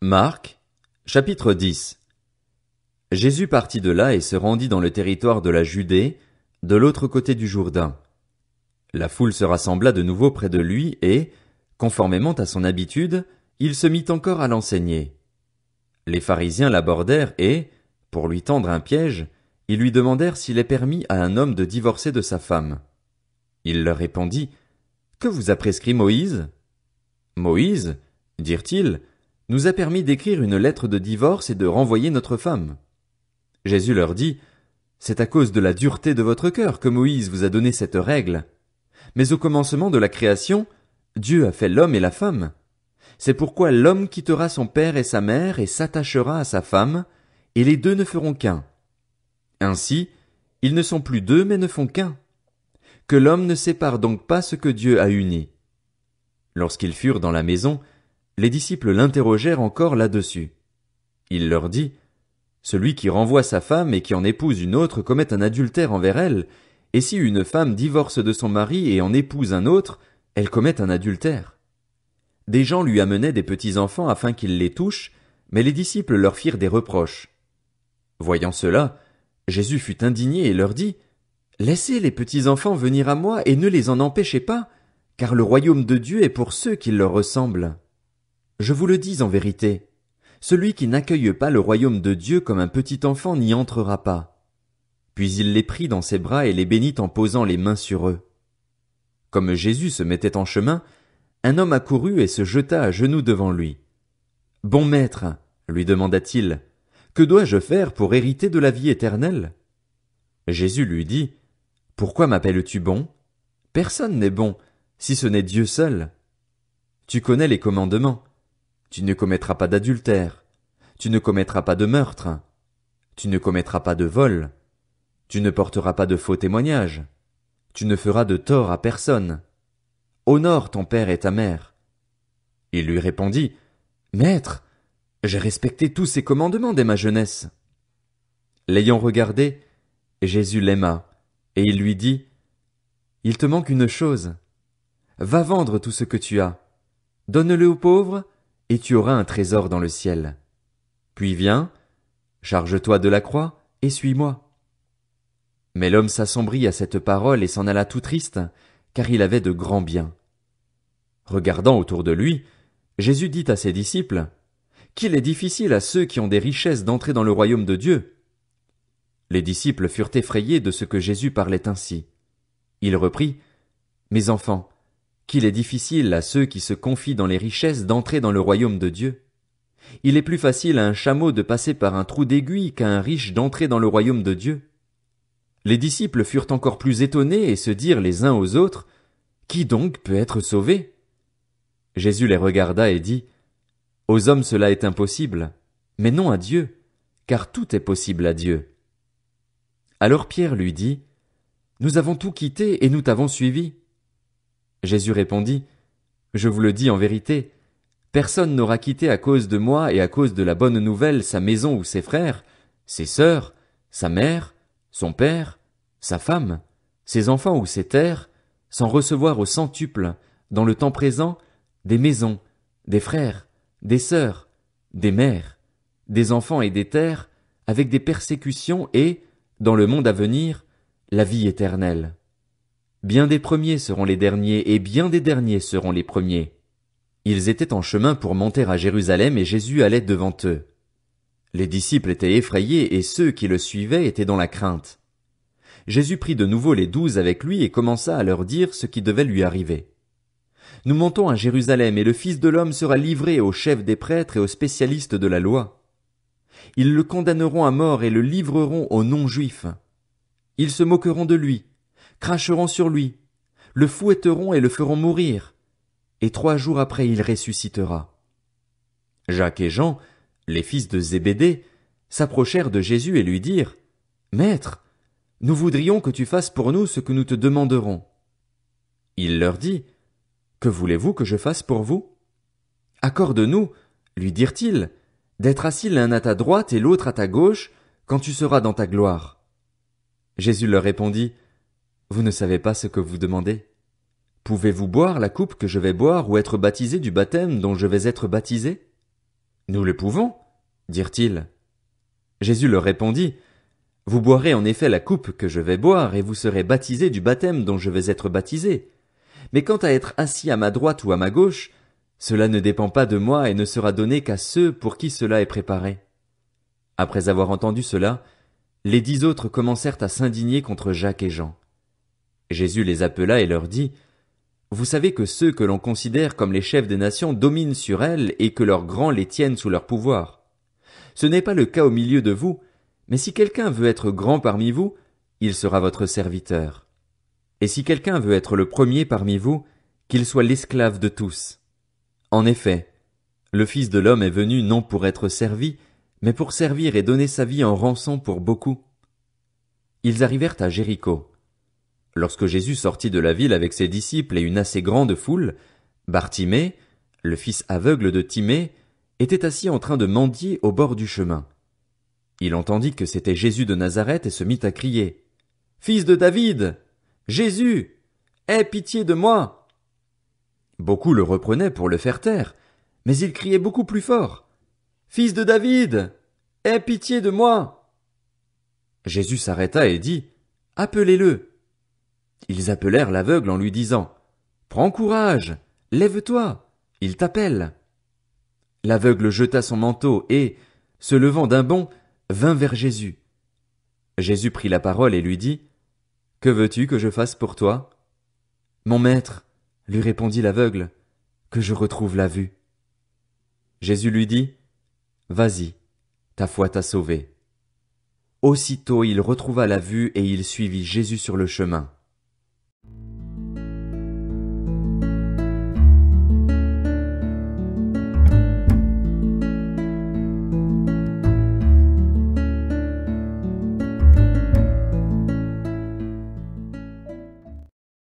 Marc, chapitre 10 Jésus partit de là et se rendit dans le territoire de la Judée, de l'autre côté du Jourdain. La foule se rassembla de nouveau près de lui et, conformément à son habitude, il se mit encore à l'enseigner. Les pharisiens l'abordèrent et, pour lui tendre un piège, ils lui demandèrent s'il est permis à un homme de divorcer de sa femme. Il leur répondit, Que vous a prescrit Moïse? Moïse, dirent-ils, nous a permis d'écrire une lettre de divorce et de renvoyer notre femme. Jésus leur dit, C'est à cause de la dureté de votre cœur que Moïse vous a donné cette règle. Mais au commencement de la création, Dieu a fait l'homme et la femme. C'est pourquoi l'homme quittera son père et sa mère et s'attachera à sa femme, et les deux ne feront qu'un. Ainsi, ils ne sont plus deux mais ne font qu'un. Que l'homme ne sépare donc pas ce que Dieu a uni. Lorsqu'ils furent dans la maison, les disciples l'interrogèrent encore là-dessus. Il leur dit, Celui qui renvoie sa femme et qui en épouse une autre commet un adultère envers elle, et si une femme divorce de son mari et en épouse un autre, elle commet un adultère. Des gens lui amenaient des petits enfants afin qu'ils les touchent, mais les disciples leur firent des reproches. Voyant cela, Jésus fut indigné et leur dit, Laissez les petits enfants venir à moi et ne les en empêchez pas, car le royaume de Dieu est pour ceux qui leur ressemblent. Je vous le dis en vérité, celui qui n'accueille pas le royaume de Dieu comme un petit enfant n'y entrera pas. Puis il les prit dans ses bras et les bénit en posant les mains sur eux. Comme Jésus se mettait en chemin, un homme accourut et se jeta à genoux devant lui. Bon maître, lui demanda-t-il, que dois-je faire pour hériter de la vie éternelle? Jésus lui dit, Pourquoi m'appelles-tu bon? Personne n'est bon, si ce n'est Dieu seul. Tu connais les commandements. Tu ne commettras pas d'adultère. Tu ne commettras pas de meurtre. Tu ne commettras pas de vol. Tu ne porteras pas de faux témoignages. Tu ne feras de tort à personne. Honore ton père et ta mère. Il lui répondit, Maître, j'ai respecté tous ces commandements dès ma jeunesse. L'ayant regardé, Jésus l'aima, et il lui dit, Il te manque une chose. Va vendre tout ce que tu as. Donne-le aux pauvres, et tu auras un trésor dans le ciel. Puis viens, charge-toi de la croix, et suis-moi. Mais l'homme s'assombrit à cette parole et s'en alla tout triste, car il avait de grands biens. Regardant autour de lui, Jésus dit à ses disciples, Qu'il est difficile à ceux qui ont des richesses d'entrer dans le royaume de Dieu. Les disciples furent effrayés de ce que Jésus parlait ainsi. Il reprit, Mes enfants, qu'il est difficile à ceux qui se confient dans les richesses d'entrer dans le royaume de Dieu. Il est plus facile à un chameau de passer par un trou d'aiguille qu'à un riche d'entrer dans le royaume de Dieu. Les disciples furent encore plus étonnés et se dirent les uns aux autres, Qui donc peut être sauvé? Jésus les regarda et dit, Aux hommes cela est impossible, mais non à Dieu, car tout est possible à Dieu. Alors Pierre lui dit, Nous avons tout quitté et nous t'avons suivi. Jésus répondit, Je vous le dis en vérité, personne n'aura quitté à cause de moi et à cause de la bonne nouvelle sa maison ou ses frères, ses sœurs, sa mère, son père, sa femme, ses enfants ou ses terres, sans recevoir au centuple, dans le temps présent, des maisons, des frères, des sœurs, des mères, des enfants et des terres, avec des persécutions et, dans le monde à venir, la vie éternelle. Bien des premiers seront les derniers, et bien des derniers seront les premiers. Ils étaient en chemin pour monter à Jérusalem, et Jésus allait devant eux. Les disciples étaient effrayés, et ceux qui le suivaient étaient dans la crainte. Jésus prit de nouveau les douze avec lui et commença à leur dire ce qui devait lui arriver. Nous montons à Jérusalem, et le Fils de l'homme sera livré aux chefs des prêtres et aux spécialistes de la loi. Ils le condamneront à mort et le livreront aux non-juifs. Ils se moqueront de lui, cracheront sur lui, le fouetteront et le feront mourir, et trois jours après il ressuscitera. Jacques et Jean, les fils de Zébédée, s'approchèrent de Jésus et lui dirent, Maître, nous voudrions que tu fasses pour nous ce que nous te demanderons. Il leur dit, Que voulez-vous que je fasse pour vous? Accorde-nous, lui dirent-ils, d'être assis l'un à ta droite et l'autre à ta gauche, quand tu seras dans ta gloire. Jésus leur répondit, vous ne savez pas ce que vous demandez. Pouvez-vous boire la coupe que je vais boire ou être baptisé du baptême dont je vais être baptisé? Nous le pouvons, dirent-ils. Jésus leur répondit, Vous boirez en effet la coupe que je vais boire et vous serez baptisé du baptême dont je vais être baptisé. Mais quant à être assis à ma droite ou à ma gauche, cela ne dépend pas de moi et ne sera donné qu'à ceux pour qui cela est préparé. Après avoir entendu cela, les dix autres commencèrent à s'indigner contre Jacques et Jean. Jésus les appela et leur dit, Vous savez que ceux que l'on considère comme les chefs des nations dominent sur elles et que leurs grands les tiennent sous leur pouvoir. Ce n'est pas le cas au milieu de vous, mais si quelqu'un veut être grand parmi vous, il sera votre serviteur. Et si quelqu'un veut être le premier parmi vous, qu'il soit l'esclave de tous. En effet, le Fils de l'homme est venu non pour être servi, mais pour servir et donner sa vie en rançon pour beaucoup. Ils arrivèrent à Jéricho. Lorsque Jésus sortit de la ville avec ses disciples et une assez grande foule, Bartimée, le fils aveugle de Timée, était assis en train de mendier au bord du chemin. Il entendit que c'était Jésus de Nazareth et se mit à crier. Fils de David. Jésus. Aie pitié de moi. Beaucoup le reprenaient pour le faire taire, mais il criait beaucoup plus fort. Fils de David. Aie pitié de moi. Jésus s'arrêta et dit. Appelez le. Ils appelèrent l'aveugle en lui disant Prends courage, lève-toi, il t'appelle. L'aveugle jeta son manteau et, se levant d'un bond, vint vers Jésus. Jésus prit la parole et lui dit Que veux-tu que je fasse pour toi Mon maître, lui répondit l'aveugle, que je retrouve la vue. Jésus lui dit Vas-y, ta foi t'a sauvé. Aussitôt il retrouva la vue et il suivit Jésus sur le chemin.